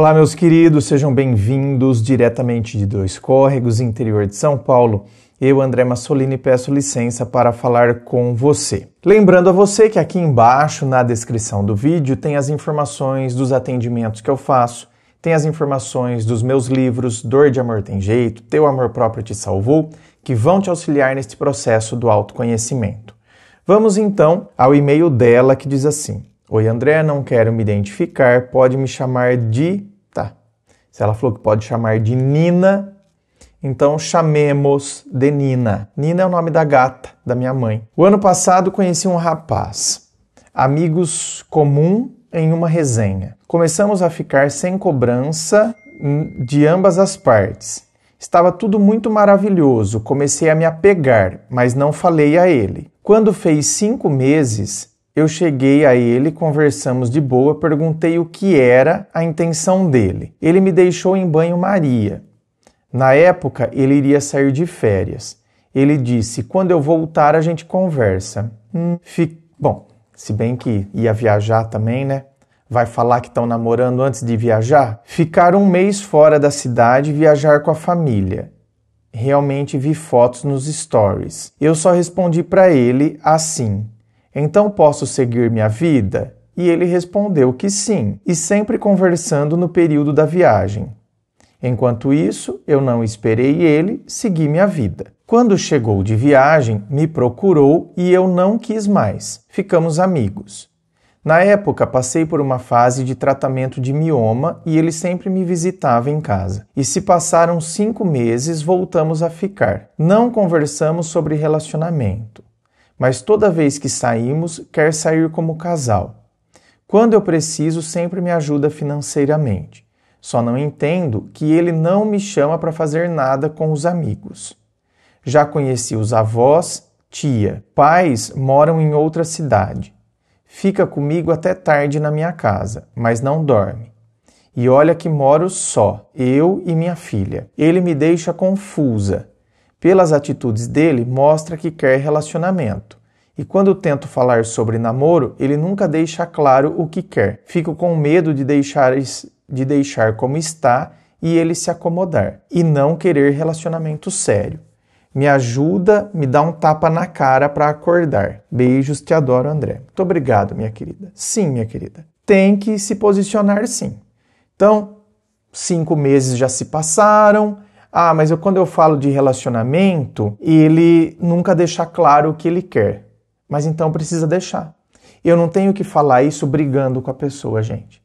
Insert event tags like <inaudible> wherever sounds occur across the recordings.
Olá, meus queridos, sejam bem-vindos diretamente de Dois Córregos, interior de São Paulo. Eu, André Massolini, peço licença para falar com você. Lembrando a você que aqui embaixo, na descrição do vídeo, tem as informações dos atendimentos que eu faço, tem as informações dos meus livros Dor de Amor Tem Jeito, Teu Amor Próprio Te Salvou, que vão te auxiliar neste processo do autoconhecimento. Vamos então ao e-mail dela que diz assim: Oi André, não quero me identificar, pode me chamar de se ela falou que pode chamar de Nina, então chamemos de Nina. Nina é o nome da gata da minha mãe. O ano passado conheci um rapaz, amigos comum em uma resenha. Começamos a ficar sem cobrança de ambas as partes. Estava tudo muito maravilhoso, comecei a me apegar, mas não falei a ele. Quando fez cinco meses, eu cheguei a ele, conversamos de boa, perguntei o que era a intenção dele. Ele me deixou em banho-maria. Na época, ele iria sair de férias. Ele disse: Quando eu voltar, a gente conversa. Hum, fi... Bom, se bem que ia viajar também, né? Vai falar que estão namorando antes de viajar? Ficar um mês fora da cidade e viajar com a família. Realmente vi fotos nos stories. Eu só respondi para ele assim: então posso seguir minha vida? E ele respondeu que sim, e sempre conversando no período da viagem. Enquanto isso, eu não esperei ele, segui minha vida. Quando chegou de viagem, me procurou e eu não quis mais. Ficamos amigos. Na época, passei por uma fase de tratamento de mioma e ele sempre me visitava em casa. E se passaram cinco meses, voltamos a ficar. Não conversamos sobre relacionamento mas toda vez que saímos, quer sair como casal. Quando eu preciso, sempre me ajuda financeiramente. Só não entendo que ele não me chama para fazer nada com os amigos. Já conheci os avós, tia, pais moram em outra cidade. Fica comigo até tarde na minha casa, mas não dorme. E olha que moro só, eu e minha filha. Ele me deixa confusa. Pelas atitudes dele, mostra que quer relacionamento. E quando tento falar sobre namoro, ele nunca deixa claro o que quer. Fico com medo de deixar, de deixar como está e ele se acomodar e não querer relacionamento sério. Me ajuda, me dá um tapa na cara para acordar. Beijos, te adoro, André. Muito obrigado, minha querida. Sim, minha querida. Tem que se posicionar sim. Então, cinco meses já se passaram. Ah, mas eu, quando eu falo de relacionamento, ele nunca deixa claro o que ele quer. Mas então precisa deixar. Eu não tenho que falar isso brigando com a pessoa, gente.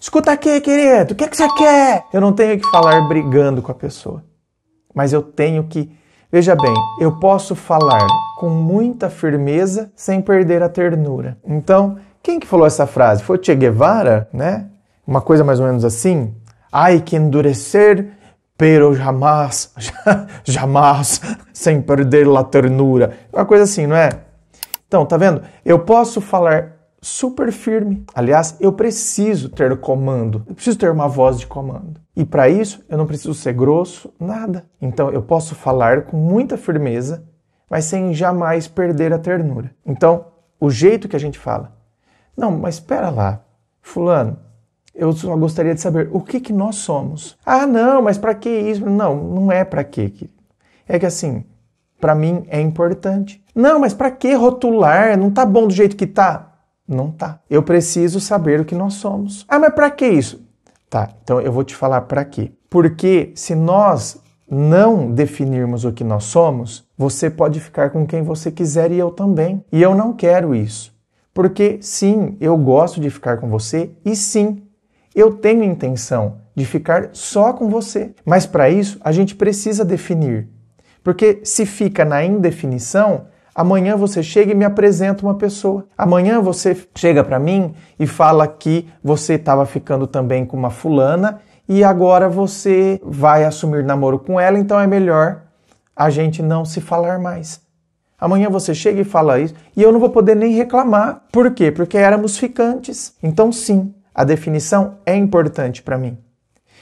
Escuta aqui, querido, o que, é que você quer? Eu não tenho que falar brigando com a pessoa. Mas eu tenho que. Veja bem, eu posso falar com muita firmeza sem perder a ternura. Então, quem que falou essa frase? Foi Che Guevara, né? Uma coisa mais ou menos assim? Ai, que endurecer pero jamais, <laughs> jamais, sem perder a ternura. Uma coisa assim, não é? Então, tá vendo? Eu posso falar super firme. Aliás, eu preciso ter comando. Eu preciso ter uma voz de comando. E para isso, eu não preciso ser grosso, nada. Então, eu posso falar com muita firmeza, mas sem jamais perder a ternura. Então, o jeito que a gente fala. Não, mas espera lá. Fulano, eu só gostaria de saber o que que nós somos. Ah, não, mas para que isso? Não, não é para que. É que assim, para mim é importante. Não, mas para que rotular? Não tá bom do jeito que tá? Não tá. Eu preciso saber o que nós somos. Ah, mas para que isso? Tá, então eu vou te falar para quê. Porque se nós não definirmos o que nós somos, você pode ficar com quem você quiser e eu também. E eu não quero isso. Porque sim, eu gosto de ficar com você e sim, eu tenho intenção de ficar só com você. Mas para isso, a gente precisa definir porque se fica na indefinição, amanhã você chega e me apresenta uma pessoa. Amanhã você chega para mim e fala que você estava ficando também com uma fulana e agora você vai assumir namoro com ela, então é melhor a gente não se falar mais. Amanhã você chega e fala isso, e eu não vou poder nem reclamar. Por quê? Porque éramos ficantes. Então, sim, a definição é importante para mim.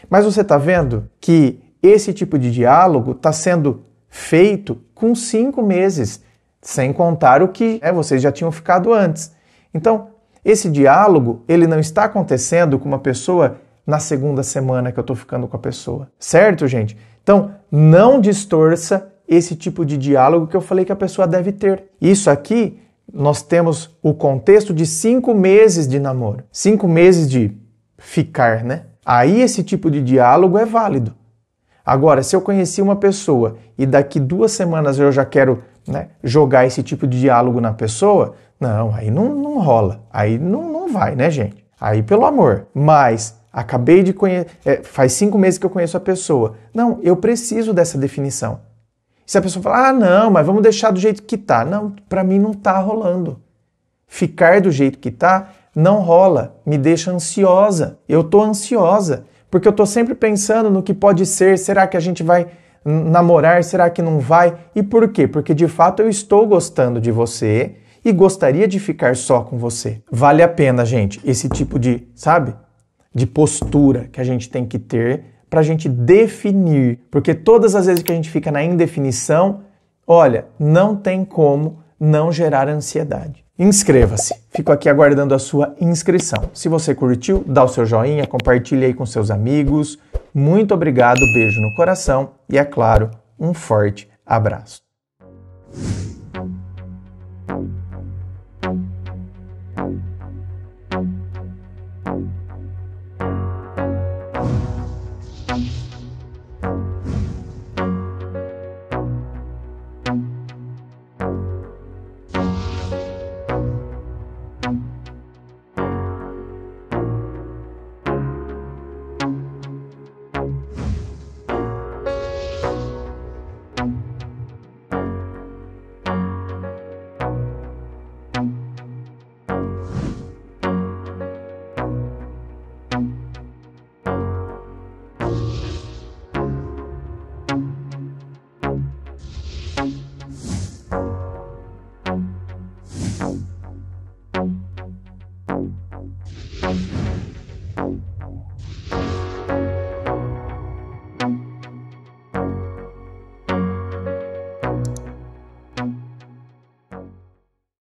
Mas você está vendo que esse tipo de diálogo está sendo feito com cinco meses, sem contar o que né, vocês já tinham ficado antes. Então, esse diálogo ele não está acontecendo com uma pessoa na segunda semana que eu estou ficando com a pessoa, certo, gente? Então, não distorça esse tipo de diálogo que eu falei que a pessoa deve ter. Isso aqui nós temos o contexto de cinco meses de namoro, cinco meses de ficar, né? Aí esse tipo de diálogo é válido. Agora, se eu conheci uma pessoa e daqui duas semanas eu já quero né, jogar esse tipo de diálogo na pessoa, não, aí não, não rola. Aí não, não vai, né, gente? Aí pelo amor. Mas acabei de conhecer. É, faz cinco meses que eu conheço a pessoa. Não, eu preciso dessa definição. Se a pessoa falar, ah, não, mas vamos deixar do jeito que tá. Não, para mim não tá rolando. Ficar do jeito que tá não rola, me deixa ansiosa. Eu tô ansiosa porque eu estou sempre pensando no que pode ser, será que a gente vai namorar, será que não vai? E por quê? Porque de fato eu estou gostando de você e gostaria de ficar só com você. Vale a pena, gente, esse tipo de, sabe? De postura que a gente tem que ter para a gente definir, porque todas as vezes que a gente fica na indefinição, olha, não tem como não gerar ansiedade. Inscreva-se. Fico aqui aguardando a sua inscrição. Se você curtiu, dá o seu joinha, compartilhe aí com seus amigos. Muito obrigado, beijo no coração e é claro, um forte abraço.